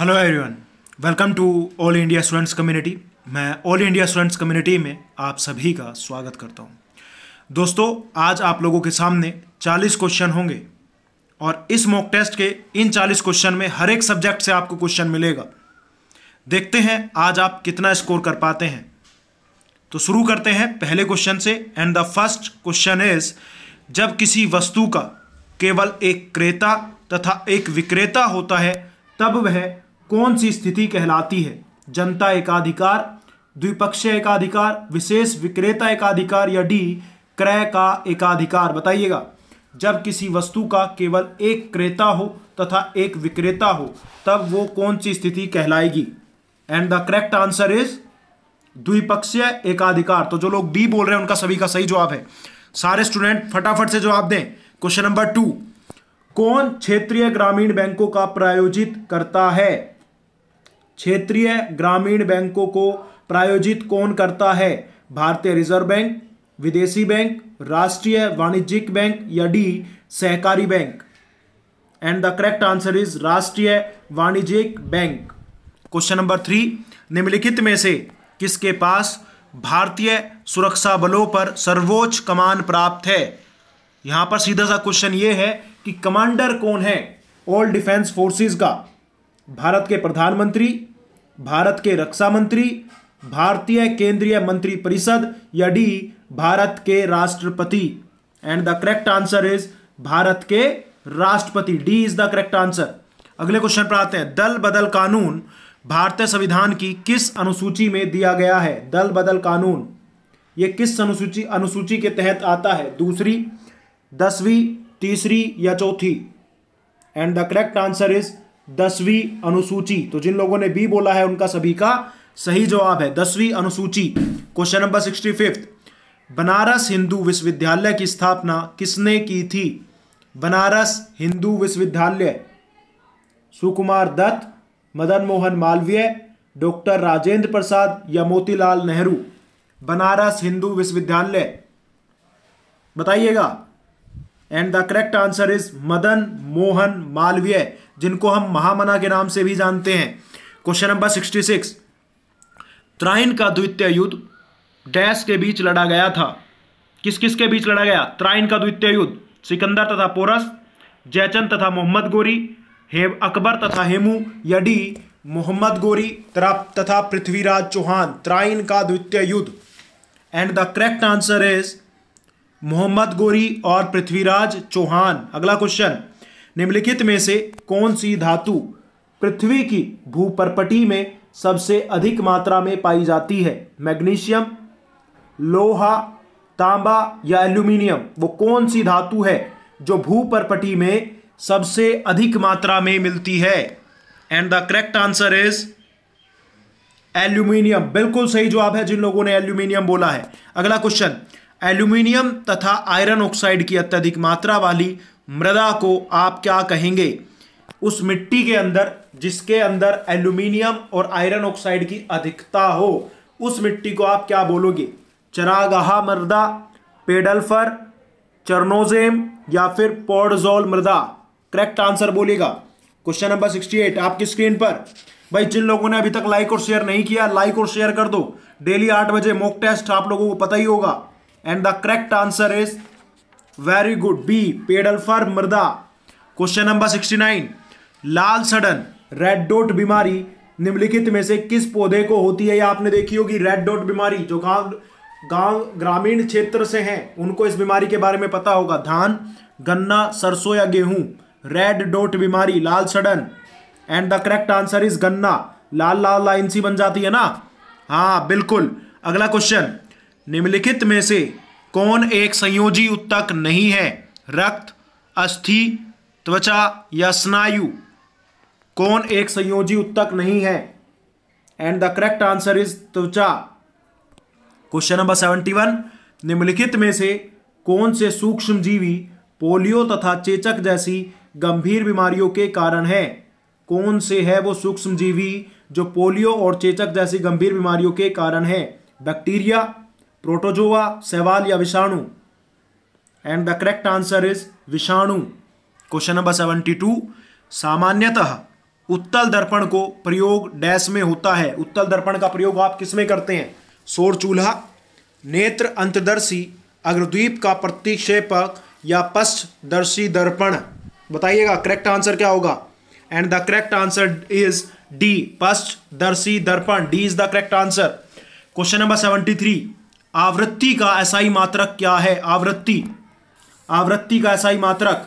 hello everyone welcome to all India students community मैं all India students community में आप सभी का स्वागत करता हूं दोस्तों आज आप लोगों के सामने 40 क्वेश्चन होंगे और इस मॉक टेस्ट के इन 40 क्वेश्चन में हर एक सब्जेक्ट से आपको क्वेश्चन मिलेगा देखते हैं आज आप कितना स्कोर कर पाते हैं तो शुरू करते हैं पहले क्वेश्चन से and the first question is जब किसी वस्तु का केवल एक क्रेता तथा एक विक्रेता होता है तब वह कौन सी स्थिति कहलाती है जनता एकाधिकार द्विपक्षीय एकाधिकार विशेष विक्रेता एकाधिकार या डी क्रय का एकाधिकार बताइएगा जब किसी वस्तु का केवल एक क्रेता हो तथा एक विक्रेता हो तब वो कौन सी स्थिति कहलाएगी and the correct answer is द्विपक्षीय एकाधिकार तो जो लोग डी बोल रहे हैं उनका सभी का सही जवाब है सारे स्टूडेंट फटाफट से जवाब दें क्वेश्चन नंबर टू कौन क्षेत्रीय ग्रामीण बैंकों का प्रायोजित करता है क्षेत्रीय ग्रामीण बैंकों को प्रायोजित कौन करता है भारतीय रिजर्व बैंक विदेशी बैंक राष्ट्रीय वाणिज्यिक बैंक या डी सहकारी bank and the correct answer is राष्ट्रीय वाणिज्यिक बैंक क्वेश्चन नंबर थ्री निम्नलिखित में से किसके पास भारतीय सुरक्षा बलों पर सर्वोच्च कमान प्राप्त है यहां पर सीधा सा क्वेश्चन ये है कि कमांडर कौन है ऑल डिफेंस फोर्सेस का भारत के प्रधानमंत्री भारत के रक्षा मंत्री भारतीय केंद्रीय मंत्री परिषद या डी भारत के राष्ट्रपति and the correct answer is Bharat के राष्ट्रपति D is the correct answer अगले क्वेश्चन पर आते हैं दल बदल कानून भारतीय संविधान की किस अनुसूची में दिया गया है दल बदल कानून ये किस अनुसूची अनुसूची के तहत आता है दूसरी दसवीं तीसरी या चौथी and the correct answer is दसवीं अनुसूची तो जिन लोगों ने बी बोला है उनका सभी का सही जवाब है दसवीं अनुसूची question number sixty fifth Banaras Hindu विश्वविद्यालय की स्थापना किसने की थी बनारस हिंदू विश्वविद्यालय सुकुमार दत्त मदन मोहन मालवीय डॉक्टर राजेंद्र प्रसाद या मोतीलाल नेहरू बनारस हिंदू विश्वविद्यालय बताइएगा and the correct answer is Madan Mohan Malaviya जिनको हम महामना के नाम से भी जानते हैं question number sixty six Tarain का द्वितीय युद्ध डैश के बीच लड़ा गया था किस किस के बीच लड़ा गया त्राइन का द्वितीय युद्ध सिकंदर तथा पोरस जयचंद तथा मोहम्मद गोरी हे अकबर तथा हेमू यडी मोहम्मद गोरी तथा पृथ्वीराज चौहान त्राइन का द्वितीय युद्ध and the correct answer is Mohammad Ghori और पृथ्वीराज चौहान अगला क्वेश्चन निम्नलिखित में से कौन सी धातु पृथ्वी की भूपरपटी में सबसे अधिक मात्रा में पाई जाती है मैग्नीशियम लोहा तांबा या एल्यूमिनियम वो कौन सी धातु है जो भूपरपटी में सबसे अधिक मात्रा में मिलती है and the correct answer is aluminium बिल्कुल सही जवाब है जिन लोगों ने एल्यूमिनियम बोला है अगला क्वेश्चन एल्यूमिनियम तथा आयरन ऑक्साइड की अत्यधिक मात्रा वाली मृदा को आप क्या कहेंगे उस मिट्टी के अंदर जिसके अंदर एल्यूमिनियम और आयरन ऑक्साइड की अधिकता हो उस मिट्टी को आप क्या बोलोगे चरागहा मृदा पेडल्फर चरनोजेम या फिर पोडजोल मृदा करेक्ट आंसर बोलेगा क्वेश्चन नंबर सिक्सटी एट आपकी स्क्रीन पर भाई जिन लोगों ने अभी तक लाइक और शेयर नहीं किया लाइक और शेयर कर दो डेली आठ बजे मॉक टेस्ट आप लोगों को पता ही होगा and the correct answer is very good B pedalfer मृदा क्वेश्चन नंबर सिक्सटी नाइन लाल सडन रेड डोट बीमारी निम्नलिखित में से किस पौधे को होती है या आपने देखी होगी रेड डोट बीमारी जो गांव गांव ग्रामीण क्षेत्र से हैं उनको इस बीमारी के बारे में पता होगा धान गन्ना सरसों या गेहूं रेड डोट बीमारी लाल सडन and the correct answer is गन्ना लाल लाल लाइन सी बन जाती है ना हाँ बिल्कुल अगला क्वेश्चन निम्नलिखित में से कौन एक संयोजी उत्तक नहीं है रक्त अस्थि त्वचा या स्नायु कौन एक संयोजी उत्तक नहीं है and the correct answer is त्वचा क्वेश्चन नंबर सेवेंटी वन निम्नलिखित में से कौन से सूक्ष्म जीवी पोलियो तथा चेचक जैसी गंभीर बीमारियों के कारण है कौन से है वो सूक्ष्म जीवी जो पोलियो और चेचक जैसी गंभीर बीमारियों के कारण है बैक्टीरिया प्रोटोजोआ सवाल या विषाणु and the correct answer is विषाणु क्वेश्चन नंबर सेवेंटी टू सामान्यतः उत्तल दर्पण को प्रयोग डैश में होता है उत्तल दर्पण का प्रयोग आप किस में करते हैं सोर चूल्हा नेत्र अंतर्दर्शी अग्रद्वीप का प्रतिक्षेपक या पश्चदर्शी दर्पण बताइएगा करेक्ट आंसर क्या होगा and the correct answer is D पश्चदर्शी दर्पण D is the correct answer question number seventy three आवृत्ति का एसआई मात्रक क्या है आवृत्ति आवृत्ति का एसआई मात्रक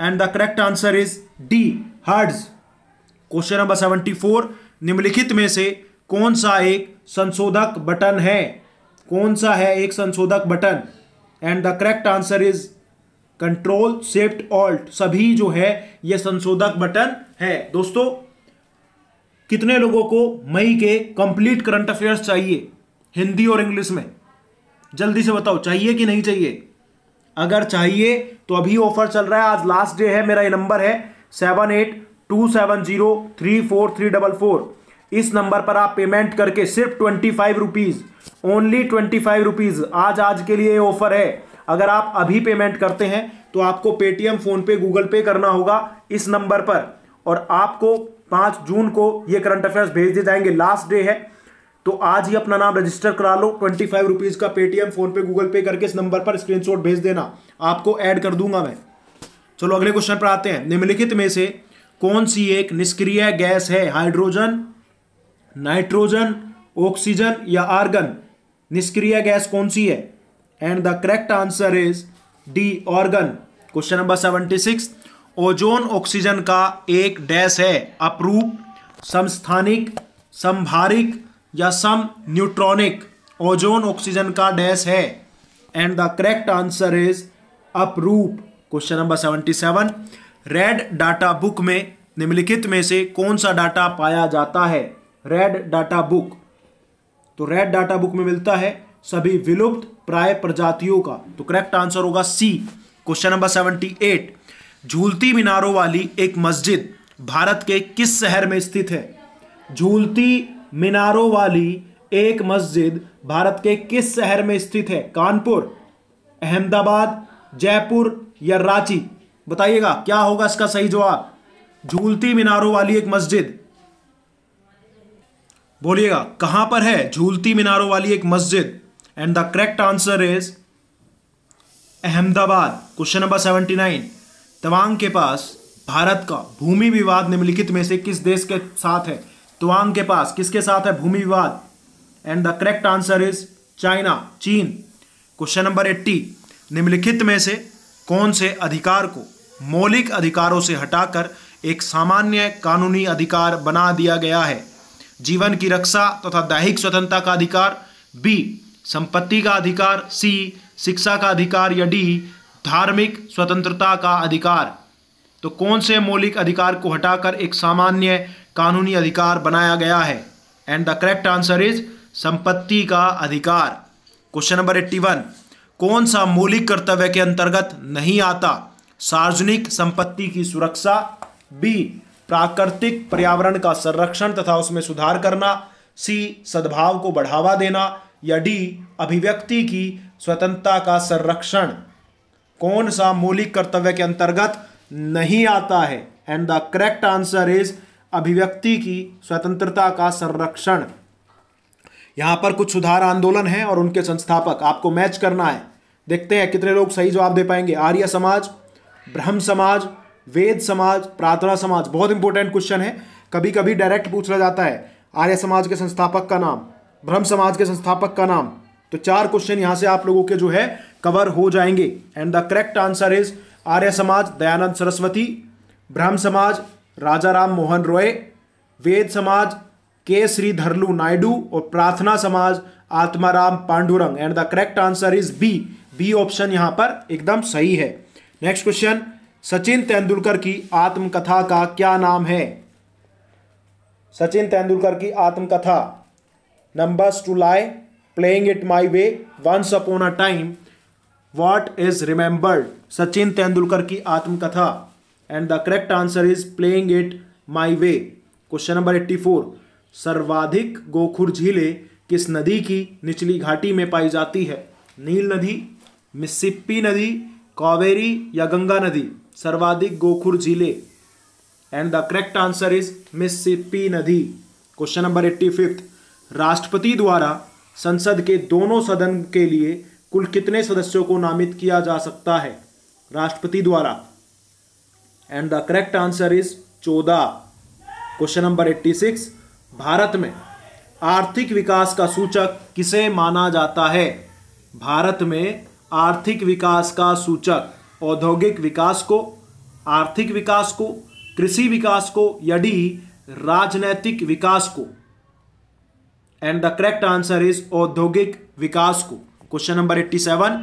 and the correct answer is D hertz question number seventy four निम्नलिखित में से कौन सा एक संशोधक बटन है कौन सा है एक संशोधक button and the correct answer is control shift alt सभी जो है ये संशोधक बटन है दोस्तों कितने लोगों को मई के कंप्लीट करंट अफेयर्स चाहिए हिंदी और इंग्लिश में जल्दी से बताओ चाहिए कि नहीं चाहिए अगर चाहिए तो अभी ऑफर चल रहा है आज लास्ट डे है मेरा ये नंबर है seven eight two seven zero three four three double four इस नंबर पर आप पेमेंट करके सिर्फ twenty five rupees only twenty five rupees आज आज के लिए ऑफर है अगर आप अभी पेमेंट करते हैं तो आपको पेटीएम फ़ोनपे गूगल पे करना होगा इस नंबर पर और आपको पाँच जून को ये करंट अफेयर्स भेज दिए जाएंगे लास्ट डे है तो आज ही अपना नाम रजिस्टर करा लो ट्वेंटी फाइव रुपीज़ का Paytm PhonePe Google Pay करके इस नंबर पर स्क्रीनशॉट भेज देना आपको ऐड कर दूंगा मैं चलो अगले क्वेश्चन पर आते हैं निम्नलिखित में से कौन सी एक निष्क्रिय गैस है हाइड्रोजन नाइट्रोजन ऑक्सीजन या आर्गन निष्क्रिय गैस कौन सी है and the correct answer is D argon question number seventy six ozone oxygen का एक डैश है अप्रूप संस्थानिक संभारिक या सम न्यूट्रॉनिक ओजोन ऑक्सीजन का डैश है and the correct answer is अपरूप question number seventy seven red data book में निम्नलिखित में से कौन सा डाटा पाया जाता है रेड डाटा बुक तो रेड डाटा बुक में मिलता है सभी विलुप्त प्राय प्रजातियों का तो करेक्ट आंसर होगा C question number seventy eight झूलती मीनारों वाली एक मस्जिद भारत के किस शहर में स्थित है झूलती मीनारों वाली एक मस्जिद भारत के किस शहर में स्थित है कानपुर अहमदाबाद जयपुर या रांची बताइएगा क्या होगा इसका सही जवाब झूलती मीनारों वाली एक मस्जिद बोलिएगा कहां पर है झूलती मीनारों वाली एक मस्जिद and the correct answer is Ahmedabad question number seventy nine Tawang के पास भारत का भूमि विवाद निम्नलिखित में से किस देश के साथ है तुआंग के पास किसके साथ है भूमि विवाद and the correct answer is China चीन क्वेश्चन नंबर एट्टी निम्नलिखित में से कौन से अधिकार को मौलिक अधिकारों से हटाकर एक सामान्य कानूनी अधिकार बना दिया गया है जीवन की रक्षा तथा तो दैहिक स्वतंत्रता का अधिकार बी संपत्ति का अधिकार सी शिक्षा का अधिकार या डी धार्मिक स्वतंत्रता का अधिकार तो कौन से मौलिक अधिकार को हटाकर एक सामान्य कानूनी अधिकार बनाया गया है and the correct answer is संपत्ति का अधिकार क्वेश्चन नंबर एट्टी वन कौन सा मौलिक कर्तव्य के अंतर्गत नहीं आता सार्वजनिक संपत्ति की सुरक्षा बी प्राकृतिक पर्यावरण का संरक्षण तथा उसमें सुधार करना सी सद्भाव को बढ़ावा देना या डी अभिव्यक्ति की स्वतंत्रता का संरक्षण कौन सा मौलिक कर्तव्य के अंतर्गत नहीं आता है and the correct answer is अभिव्यक्ति की स्वतंत्रता का संरक्षण यहां पर कुछ सुधार आंदोलन हैं और उनके संस्थापक आपको मैच करना है देखते हैं कितने लोग सही जवाब दे पाएंगे आर्य समाज ब्रह्म समाज वेद समाज प्रार्थना समाज बहुत इंपॉर्टेंट क्वेश्चन है कभी कभी डायरेक्ट पूछा जाता है आर्य समाज के संस्थापक का नाम ब्रह्म समाज के संस्थापक का नाम तो चार क्वेश्चन यहां से आप लोगों के जो है कवर हो जाएंगे and the correct answer is Arya Samaj Dayanand Saraswati ब्रह्म समाज राजा राम मोहन रॉय वेद समाज के श्रीधरलू नायडू और Prarthana Samaj Atmaram Pandurang and the correct answer is B B option यहां पर एकदम सही है नेक्स्ट क्वेश्चन सचिन तेंदुलकर की आत्मकथा का क्या नाम है सचिन तेंदुलकर की आत्मकथा numbers do lie playing it my way once upon a time what is remembered Sachin Tendulkar की आत्मकथा and the correct answer is playing it my way question number eighty four सर्वाधिक गोखुर झीलें किस नदी की निचली घाटी में पाई जाती है नील नदी मिसिप्पी नदी कावेरी या गंगा नदी सर्वाधिक गोखुर झीले and the correct answer is Mississippi नदी क्वेश्चन नंबर एट्टी फिफ्थ राष्ट्रपति द्वारा संसद के दोनों सदन के लिए कुल कितने सदस्यों को नामित किया जा सकता है राष्ट्रपति द्वारा and the correct answer is चौदह question number eighty six Bharat में आर्थिक विकास का सूचक किसे माना जाता है भारत में आर्थिक विकास का सूचक औद्योगिक विकास को आर्थिक विकास को कृषि विकास को यदि राजनैतिक विकास को and the correct answer is औद्योगिक विकास को क्वेश्चन नंबर एट्टी सेवन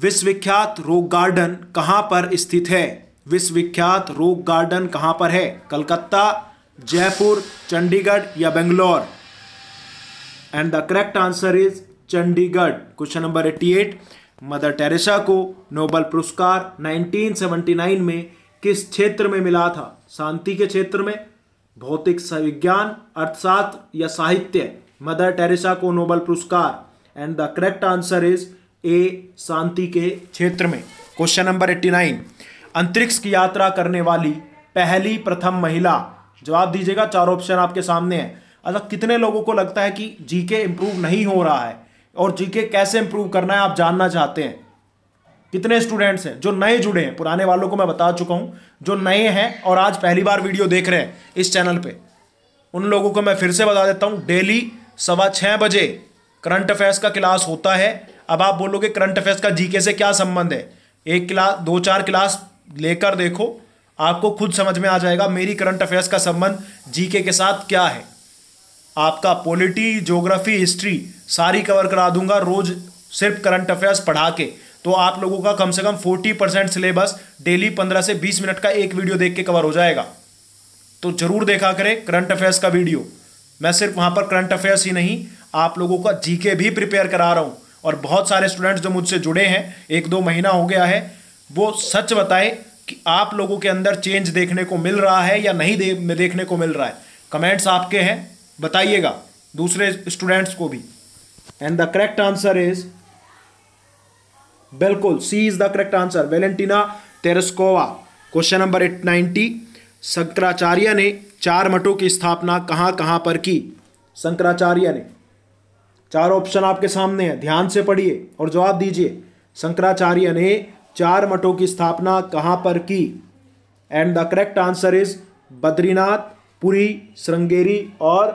विश्वविख्यात रोक गार्डन कहाँ पर स्थित है विश्वविख्यात रोक गार्डन कहाँ पर है कलकत्ता जयपुर चंडीगढ़ या Bangalore and the correct answer is Chandigarh question number eighty eight Mother Teresa को नोबल पुरस्कार 1979 में किस क्षेत्र में मिला था शांति के क्षेत्र में भौतिक विज्ञान अर्थशास्त्र या साहित्य मदर टेरेसा को नोबल पुरस्कार and the correct answer is A शांति के क्षेत्र में क्वेश्चन नंबर एट्टी नाइन अंतरिक्ष की यात्रा करने वाली पहली प्रथम महिला जवाब दीजिएगा चार ऑप्शन आपके सामने है अच्छा कितने लोगों को लगता है कि जीके इंप्रूव नहीं हो रहा है और जीके कैसे इंप्रूव करना है आप जानना चाहते हैं कितने स्टूडेंट्स हैं जो नए जुड़े हैं पुराने वालों को मैं बता चुका हूं जो नए हैं और आज पहली बार वीडियो देख रहे हैं इस चैनल पे उन लोगों को मैं फिर से बता देता हूं डेली सवा छः बजे करंट अफेयर्स का क्लास होता है अब आप बोलोगे करंट अफेयर्स का जीके से क्या संबंध है एक क्लास दो चार क्लास लेकर देखो आपको खुद समझ में आ जाएगा मेरी करंट अफेयर्स का संबंध जीके के साथ क्या है आपका पॉलिटी ज्योग्राफी हिस्ट्री सारी कवर करा दूंगा रोज सिर्फ करंट अफेयर्स पढ़ा के तो आप लोगों का कम से कम फोर्टी परसेंट सिलेबस डेली पंद्रह से बीस मिनट का एक वीडियो देख के कवर हो जाएगा तो जरूर देखा करें करंट अफेयर्स का वीडियो मैं सिर्फ वहाँ पर करंट अफेयर्स ही नहीं आप लोगों का जीके भी प्रिपेयर करा रहा हूँ और बहुत सारे स्टूडेंट्स जो मुझसे जुड़े हैं एक दो महीना हो गया है वो सच बताएं कि आप लोगों के अंदर चेंज देखने को मिल रहा है या नहीं दे, देखने को मिल रहा है कमेंट्स आपके हैं बताइएगा दूसरे स्टूडेंट्स को भी and the correct answer is बिल्कुल C is the correct answer Valentina Tereshkova question number eight ninety Shankaracharya ने चार मठों की स्थापना कहां कहां पर की शंकराचार्य ने चार ऑप्शन आपके सामने है ध्यान से पढ़िए और जवाब दीजिए शंकराचार्य ने चार मठों की स्थापना कहाँ पर की and the correct answer is Badrinath Puri Sringeri और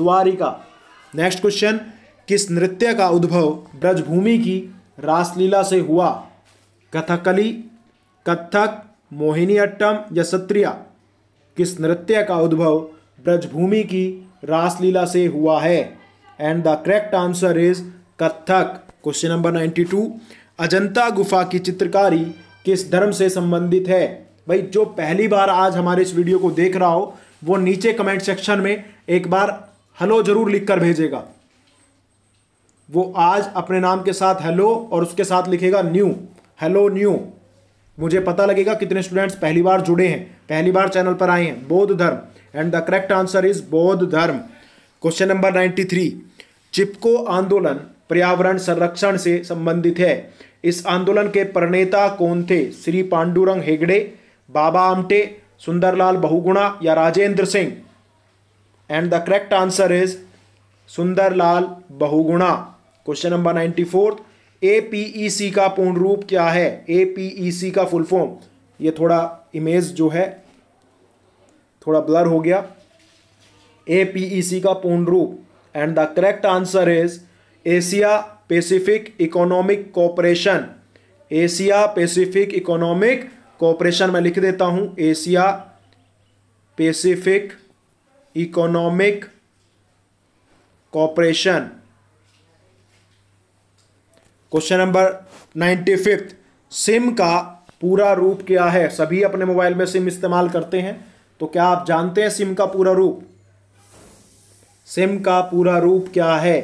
द्वारिका नेक्स्ट क्वेश्चन किस नृत्य का उद्भव ब्रजभूमि की रासलीला से हुआ कथकली कथक मोहिनीअट्टम या सत्रिया किस नृत्य का उद्भव ब्रजभूमि की रासलीला से हुआ है and the correct answer is Kathak question number ninety two Ajanta गुफा की चित्रकारी किस धर्म से संबंधित है भाई जो पहली बार आज हमारे इस वीडियो को देख रहा हो वो नीचे कमेंट सेक्शन में एक बार हेलो जरूर लिखकर भेजेगा वो आज अपने नाम के साथ हेलो और उसके साथ लिखेगा न्यू हेलो न्यू मुझे पता लगेगा कितने स्टूडेंट्स पहली बार जुड़े हैं पहली बार चैनल पर आए हैं बौद्ध धर्म and the correct answer is बौद्ध धर्म question number ninety three Chipko आंदोलन पर्यावरण संरक्षण से संबंधित है इस आंदोलन के प्रणेता कौन थे श्री पांडुरंग हेगड़े बाबा आमटे सुंदरलाल बहुगुणा या Rajendra Singh and the correct answer is Sunderlal Bahuguna question number ninety fourth A P E C का पूर्ण रूप क्या है ए पी ई सी का फुल फॉर्म ये थोड़ा इमेज जो है थोड़ा ब्लर हो गया ए पी ई सी का पूर्ण रूप and the correct answer is Asia Pacific Economic Cooperation Asia Pacific Economic Cooperation मैं लिख देता हूं Asia Pacific Economic Cooperation question number ninety fifth SIM का पूरा रूप क्या है सभी अपने मोबाइल में सिम इस्तेमाल करते हैं तो क्या आप जानते हैं सिम का पूरा रूप सिम का पूरा रूप क्या है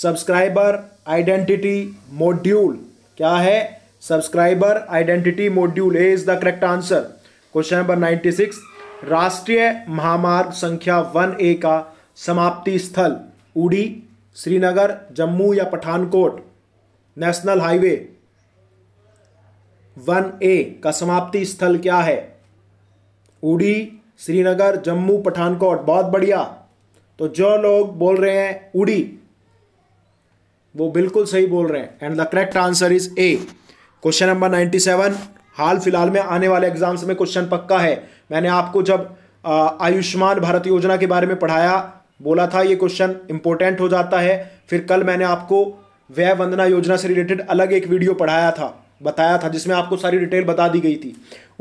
सब्सक्राइबर आइडेंटिटी मॉड्यूल क्या है subscriber identity module A is the correct answer question number ninety six राष्ट्रीय महामार्ग संख्या वन ए का समाप्ति स्थल उड़ी श्रीनगर जम्मू या Pathankot national highway one A का समाप्ति स्थल क्या है उड़ी श्रीनगर जम्मू पठानकोट बहुत बढ़िया तो जो लोग बोल रहे हैं उड़ी वो बिल्कुल सही बोल रहे हैं and the correct answer is A question number ninety seven हाल फिलहाल में आने वाले एग्जाम्स में क्वेश्चन पक्का है मैंने आपको जब आयुष्मान भारत योजना के बारे में पढ़ाया बोला था ये क्वेश्चन इंपॉर्टेंट हो जाता है फिर कल मैंने आपको व्यय वंदना योजना से रिलेटेड अलग एक वीडियो पढ़ाया था बताया था जिसमें आपको सारी डिटेल बता दी गई थी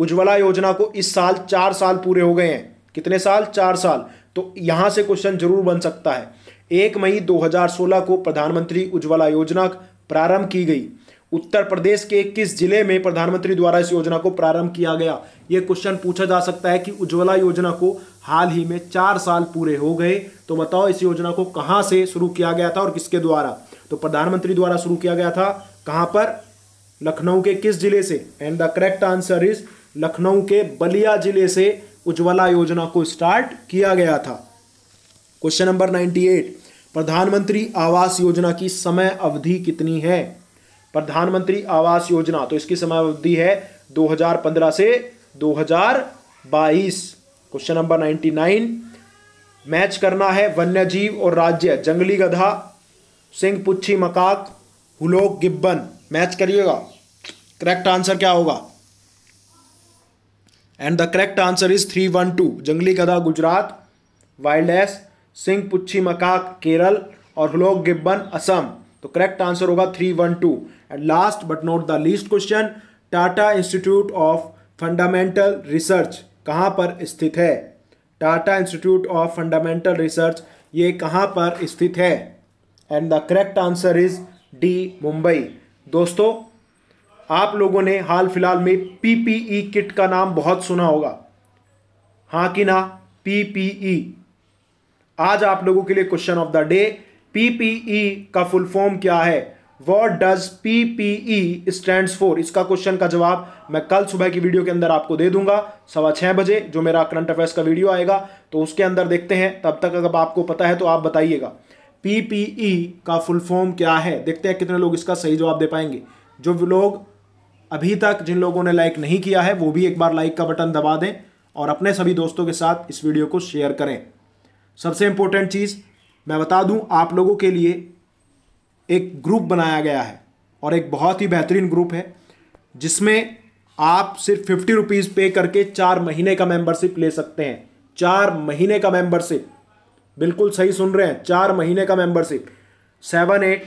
उज्ज्वला योजना को इस साल चार साल पूरे हो गए हैं कितने साल चार साल तो यहां से क्वेश्चन जरूर बन सकता है एक मई 2016 को प्रधानमंत्री उज्ज्वला योजना प्रारंभ की गई उत्तर प्रदेश के किस जिले में प्रधानमंत्री द्वारा इस योजना को प्रारंभ किया गया यह क्वेश्चन पूछा जा सकता है कि उज्ज्वला योजना को हाल ही में चार साल पूरे हो गए तो बताओ इस योजना को कहां से शुरू किया गया था और किसके द्वारा तो प्रधानमंत्री द्वारा शुरू किया गया था कहां पर लखनऊ के किस जिले से and the correct answer is Lucknow के बलिया जिले से उज्ज्वला योजना को स्टार्ट किया गया था क्वेश्चन नंबर 98 प्रधानमंत्री आवास योजना की समय अवधि कितनी है प्रधानमंत्री आवास योजना तो इसकी समय अवधि है 2015 से 2022 क्वेश्चन नंबर 99 मैच करना है वन्य जीव और राज्य जंगली गधा सिंह पुच्छी मकाक हुलोक गिब्बन मैच करिएगा करेक्ट आंसर क्या होगा and the correct answer is three one two जंगली गधा गुजरात वाइल्ड एस सिंह पुच्छी मकाक केरल और हलोक गिब्बन असम तो करेक्ट आंसर होगा three one two and last but not the least question Tata Institute of Fundamental Research कहाँ पर स्थित है Tata Institute of Fundamental Research ये कहाँ पर स्थित है and the correct answer is D Mumbai दोस्तों आप लोगों ने हाल फिलहाल में पीपीई किट का नाम बहुत सुना होगा हां कि ना पीपीई आज आप लोगों के लिए question of the day PPE का फुल फॉर्म क्या है what does PPE stand for इसका क्वेश्चन का जवाब मैं कल सुबह की वीडियो के अंदर आपको दे दूंगा सवा छः बजे जो मेरा करंट अफेयर्स का वीडियो आएगा तो उसके अंदर देखते हैं तब तक अगर आपको पता है तो आप बताइएगा पीपीई e का फुल फॉर्म क्या है देखते हैं कितने लोग इसका सही जवाब दे पाएंगे जो लोग अभी तक जिन लोगों ने लाइक नहीं किया है वो भी एक बार लाइक का बटन दबा दें और अपने सभी दोस्तों के साथ इस वीडियो को शेयर करें सबसे इम्पोर्टेंट चीज़ मैं बता दूं आप लोगों के लिए एक ग्रुप बनाया गया है और एक बहुत ही बेहतरीन ग्रुप है जिसमें आप सिर्फ फिफ्टी रुपीज़ पे करके चार महीने का मेंबरशिप ले सकते हैं चार महीने का मेंबरशिप बिल्कुल सही सुन रहे हैं चार महीने का membership seven eight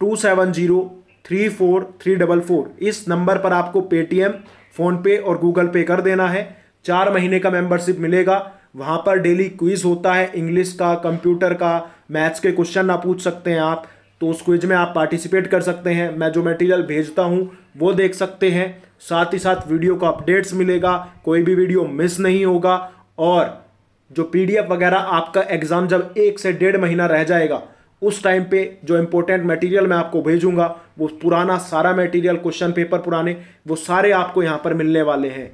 two seven zero three four three double four इस नंबर पर आपको पेटीएम फ़ोनपे और गूगल पे कर देना है चार महीने का मेंबरशिप मिलेगा वहाँ पर डेली क्विज़ होता है इंग्लिश का कंप्यूटर का मैथ्स के क्वेश्चन ना पूछ सकते हैं आप तो उस क्विज में आप पार्टिसिपेट कर सकते हैं मैं जो मटेरियल भेजता हूँ वो देख सकते हैं साथ ही साथ वीडियो का अपडेट्स मिलेगा कोई भी वीडियो मिस नहीं होगा और जो पीडीएफ वगैरह आपका एग्ज़ाम जब एक से डेढ़ महीना रह जाएगा उस टाइम पे जो इम्पोर्टेंट मटेरियल मैं आपको भेजूंगा वो पुराना सारा मटेरियल क्वेश्चन पेपर पुराने वो सारे आपको यहाँ पर मिलने वाले हैं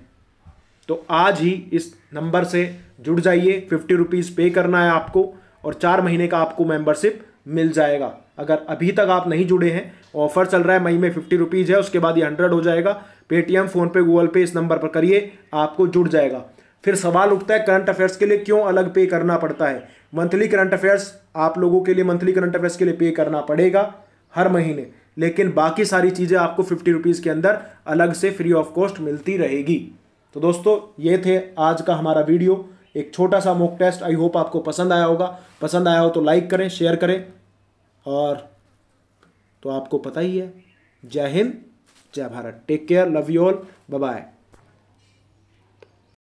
तो आज ही इस नंबर से जुड़ जाइए फिफ्टी रुपीज़ पे करना है आपको और चार महीने का आपको मेंबरशिप मिल जाएगा अगर अभी तक आप नहीं जुड़े हैं ऑफर चल रहा है मई में फिफ्टी रुपीज़ है उसके बाद ये हंड्रेड हो जाएगा पेटीएम फ़ोनपे गूगल पे इस नंबर पर करिए आपको जुड़ जाएगा फिर सवाल उठता है करंट अफेयर्स के लिए क्यों अलग पे करना पड़ता है मंथली करंट अफेयर्स आप लोगों के लिए मंथली करंट अफेयर्स के लिए पे करना पड़ेगा हर महीने लेकिन बाकी सारी चीज़ें आपको फिफ्टी रुपीज़ के अंदर अलग से फ्री ऑफ कॉस्ट मिलती रहेगी तो दोस्तों ये थे आज का हमारा वीडियो एक छोटा सा मॉक टेस्ट आई होप आपको पसंद आया होगा पसंद आया हो तो लाइक करें शेयर करें और तो आपको पता ही है जय हिंद जय Bharat take care love you all bye